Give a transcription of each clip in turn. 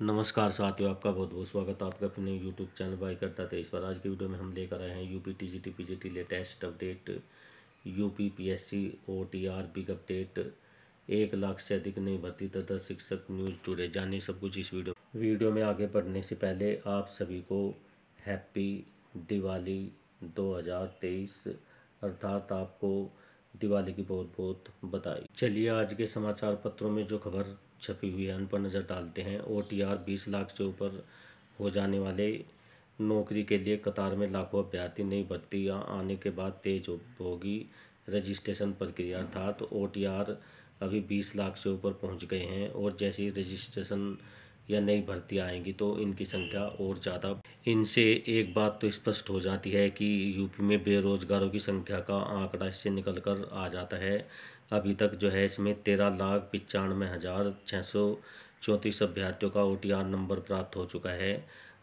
नमस्कार साथियों आपका बहुत बहुत स्वागत है आपका अपने यूट्यूब चैनल बाई करता था इस बार आज की वीडियो में हम लेकर आए हैं UP G T latest update UP R P big update एक लाख से अधिक नई भर्ती तथा शिक्षक न्यूज़ टूडे जानिए सब कुछ इस वीडियो वीडियो में आगे बढ़ने से पहले आप सभी को हैप्पी दिवाली दो अर्थात आपको दिवाली की बहुत बहुत बधाई चलिए आज के समाचार पत्रों में जो खबर छपी हुई है उन पर नज़र डालते हैं ओ टी आर बीस लाख से ऊपर हो जाने वाले नौकरी के लिए कतार में लाखों अभ्यर्थी नई भर्तियाँ आने के बाद तेज होगी रजिस्ट्रेशन प्रक्रिया अर्थात ओ टी आर अभी बीस लाख से ऊपर पहुँच गए हैं और जैसे ही रजिस्ट्रेशन या नई भर्ती आएंगी तो इनकी संख्या और ज़्यादा इनसे एक बात तो स्पष्ट हो जाती है कि यूपी में बेरोजगारों की संख्या का आंकड़ा इससे निकल कर आ जाता है अभी तक जो है इसमें तेरह लाख पचानवे हज़ार छः सौ चौंतीस अभ्यर्थियों का ओ नंबर प्राप्त हो चुका है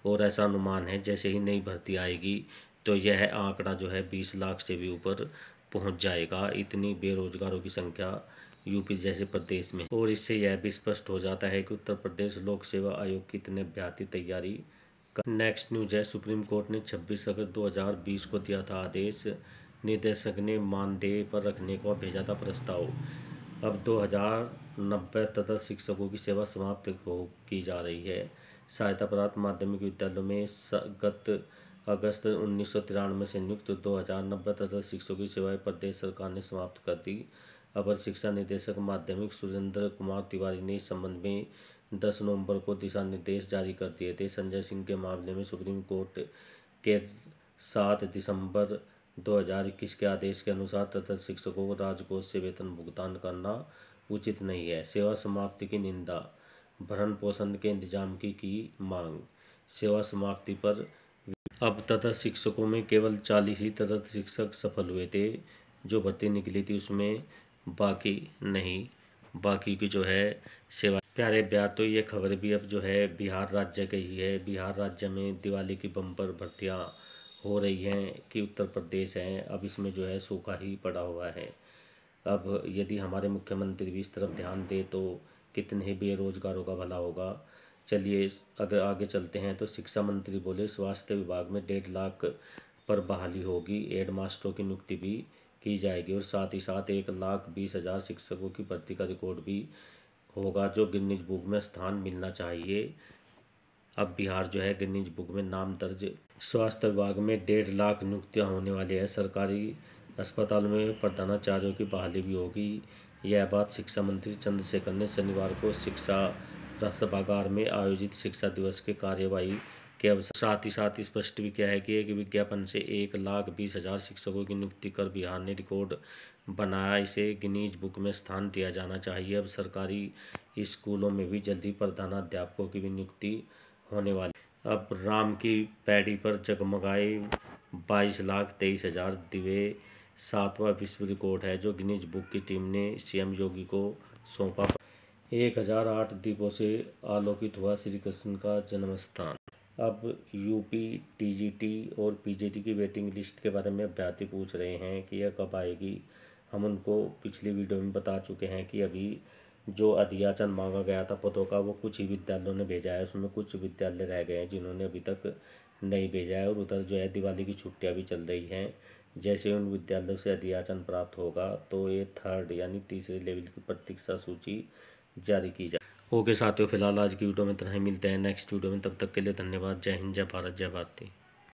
और ऐसा अनुमान है जैसे ही नई भर्ती आएगी तो यह आंकड़ा जो है बीस लाख से भी ऊपर पहुंच जाएगा इतनी बेरोजगारों की संख्या यूपी जैसे प्रदेश में और इससे यह भी स्पष्ट हो जाता है कि उत्तर प्रदेश लोक सेवा आयोग की इतने ब्याती तैयारी नेक्स्ट न्यूज है सुप्रीम कोर्ट ने 26 अगस्त 2020 को दिया था आदेश निदेशक ने मानदेय पर रखने को भेजा था प्रस्ताव अब दो हज़ार नब्बे शिक्षकों की सेवा समाप्त हो की जा रही है सहायता प्राप्त माध्यमिक विद्यालयों में गत अगस्त उन्नीस सौ तिरानवे से नियुक्त दो हज़ार नब्बे तथा शिक्षकों की सेवाएं प्रदेश सरकार ने समाप्त कर दी अपर शिक्षा निदेशक माध्यमिक सुरेंद्र कुमार तिवारी ने इस संबंध में दस नवंबर को दिशा निर्देश जारी कर दिए थे संजय सिंह के मामले में सुप्रीम कोर्ट के सात दिसंबर 2021 के आदेश के अनुसार तथा शिक्षकों को राजकोष से वेतन भुगतान करना उचित नहीं है सेवा समाप्ति की निंदा भरण पोषण के इंतजाम की की मांग सेवा समाप्ति पर अब तथा शिक्षकों में केवल चालीस ही तथा शिक्षक सफल हुए थे जो भर्ती निकली थी उसमें बाकी नहीं बाकी की जो है सेवा प्यारे ब्याह तो ये खबर भी अब जो है बिहार राज्य की ही है बिहार राज्य में दिवाली की बम्पर भर्तियाँ हो रही हैं कि उत्तर प्रदेश है अब इसमें जो है सूखा ही पड़ा हुआ है अब यदि हमारे मुख्यमंत्री भी इस तरफ ध्यान दे तो कितने बेरोजगारों का भला होगा चलिए अगर आगे चलते हैं तो शिक्षा मंत्री बोले स्वास्थ्य विभाग में डेढ़ लाख पर बहाली होगी हेड मास्टरों की नियुक्ति भी की जाएगी और साथ ही साथ एक लाख बीस हज़ार शिक्षकों की भर्ती का रिकॉर्ड भी होगा जो गिन्नीज बुक में स्थान मिलना चाहिए अब बिहार जो है गिनीज बुक में नाम दर्ज स्वास्थ्य विभाग में डेढ़ लाख नियुक्तियाँ होने वाली है सरकारी अस्पताल में प्रधानाचार्यों की बहाली भी होगी यह बात शिक्षा मंत्री चंद्रशेखर ने शनिवार को शिक्षा सभागार में आयोजित शिक्षा दिवस के कार्यवाही के अवसर साथ ही साथ स्पष्ट भी किया है कि एक विज्ञापन से एक लाख बीस हज़ार शिक्षकों की नियुक्ति कर बिहार ने रिकॉर्ड बनाया इसे गिनीज बुक में स्थान दिया जाना चाहिए अब सरकारी स्कूलों में भी जल्दी प्रधानाध्यापकों की भी नियुक्ति होने वाली अब राम की पैड़ी पर जगमगाए बाईस लाख तेईस हज़ार दिवे सातवां विश्व रिकॉर्ड है जो गिनीज बुक की टीम ने सीएम योगी को सौंपा एक हजार आठ दीपों से आलोकित हुआ श्री कृष्ण का जन्म स्थान अब यूपी टीजीटी और पीजीटी की वेटिंग लिस्ट के बारे में अभ्यर्थी पूछ रहे हैं कि यह कब आएगी हम उनको पिछली वीडियो में बता चुके हैं कि अभी जो अधियाचन मांगा गया था पदों का वो कुछ ही विद्यालयों ने भेजा है उसमें कुछ विद्यालय रह गए हैं जिन्होंने अभी तक नहीं भेजा है और उधर जो है दिवाली की छुट्टियाँ भी चल रही हैं जैसे उन विद्यालयों से अधियाचन प्राप्त होगा तो ये थर्ड यानी तीसरे लेवल की प्रतीक्षा सूची जारी की जाए ओके साथियों फिलहाल आज की वीडियो में इतना ही मिलते हैं नेक्स्ट वीडियो में तब तक के लिए धन्यवाद जय हिंद जय भारत जय भारती